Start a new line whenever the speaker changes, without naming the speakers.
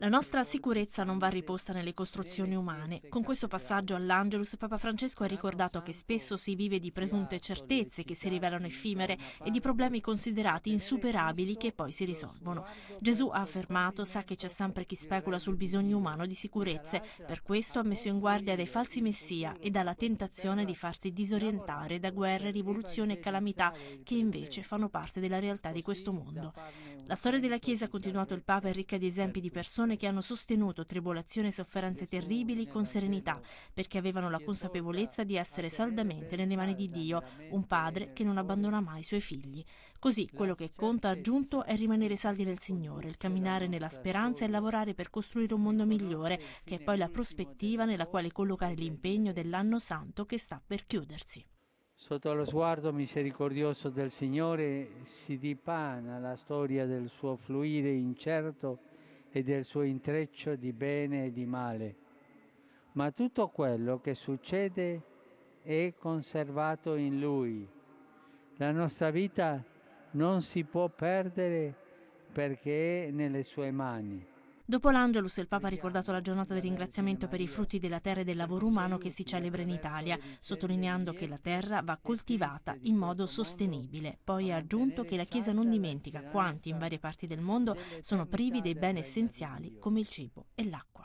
La nostra sicurezza non va riposta nelle costruzioni umane. Con questo passaggio all'Angelus, Papa Francesco ha ricordato che spesso si vive di presunte certezze che si rivelano effimere e di problemi considerati insuperabili che poi si risolvono. Gesù ha affermato, sa che c'è sempre chi specula sul bisogno umano di sicurezze, per questo ha messo in guardia dai falsi messia e dalla tentazione di farsi disorientare da guerre, rivoluzioni e calamità che invece fanno parte della realtà di questo mondo. La storia della Chiesa, ha continuato il Papa, è ricca di esempi di persone persone che hanno sostenuto tribolazioni e sofferenze terribili con serenità, perché avevano la consapevolezza di essere saldamente nelle mani di Dio, un padre che non abbandona mai i suoi figli. Così quello che conta aggiunto è rimanere saldi nel Signore, il camminare nella speranza e lavorare per costruire un mondo migliore, che è poi la prospettiva nella quale collocare l'impegno dell'anno santo che sta per chiudersi.
Sotto lo sguardo misericordioso del Signore si dipana la storia del suo fluire incerto e del suo intreccio di bene e di male, ma tutto quello che succede è conservato in Lui. La nostra vita non si può perdere perché è nelle sue mani.
Dopo l'Angelus il Papa ha ricordato la giornata di ringraziamento per i frutti della terra e del lavoro umano che si celebra in Italia, sottolineando che la terra va coltivata in modo sostenibile. Poi ha aggiunto che la Chiesa non dimentica quanti in varie parti del mondo sono privi dei beni essenziali
come il cibo e l'acqua.